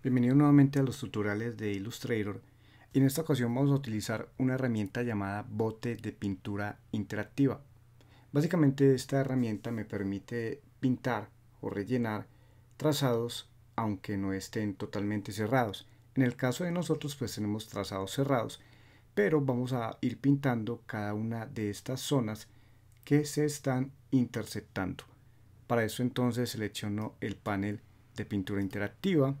Bienvenido nuevamente a los tutoriales de Illustrator. En esta ocasión vamos a utilizar una herramienta llamada bote de pintura interactiva. Básicamente esta herramienta me permite pintar o rellenar trazados aunque no estén totalmente cerrados. En el caso de nosotros pues tenemos trazados cerrados, pero vamos a ir pintando cada una de estas zonas que se están interceptando. Para eso entonces selecciono el panel de pintura interactiva,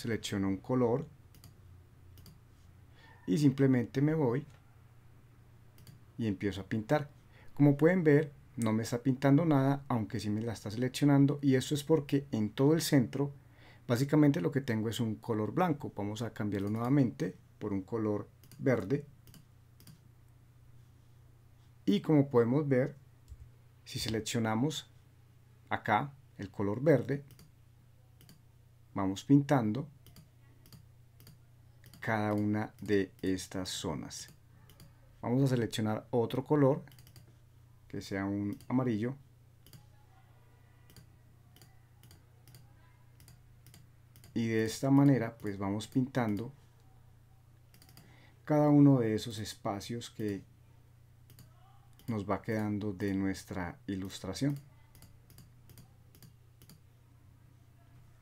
selecciono un color y simplemente me voy y empiezo a pintar. Como pueden ver, no me está pintando nada, aunque sí me la está seleccionando y eso es porque en todo el centro básicamente lo que tengo es un color blanco. Vamos a cambiarlo nuevamente por un color verde. Y como podemos ver, si seleccionamos acá el color verde, vamos pintando cada una de estas zonas. Vamos a seleccionar otro color que sea un amarillo. Y de esta manera pues vamos pintando cada uno de esos espacios que nos va quedando de nuestra ilustración.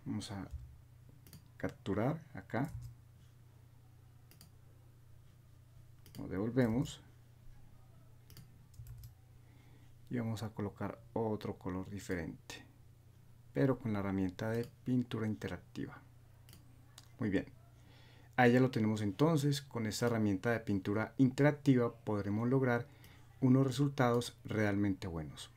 Vamos a capturar acá. Lo devolvemos. Y vamos a colocar otro color diferente. Pero con la herramienta de pintura interactiva. Muy bien. Ahí ya lo tenemos entonces. Con esta herramienta de pintura interactiva podremos lograr unos resultados realmente buenos.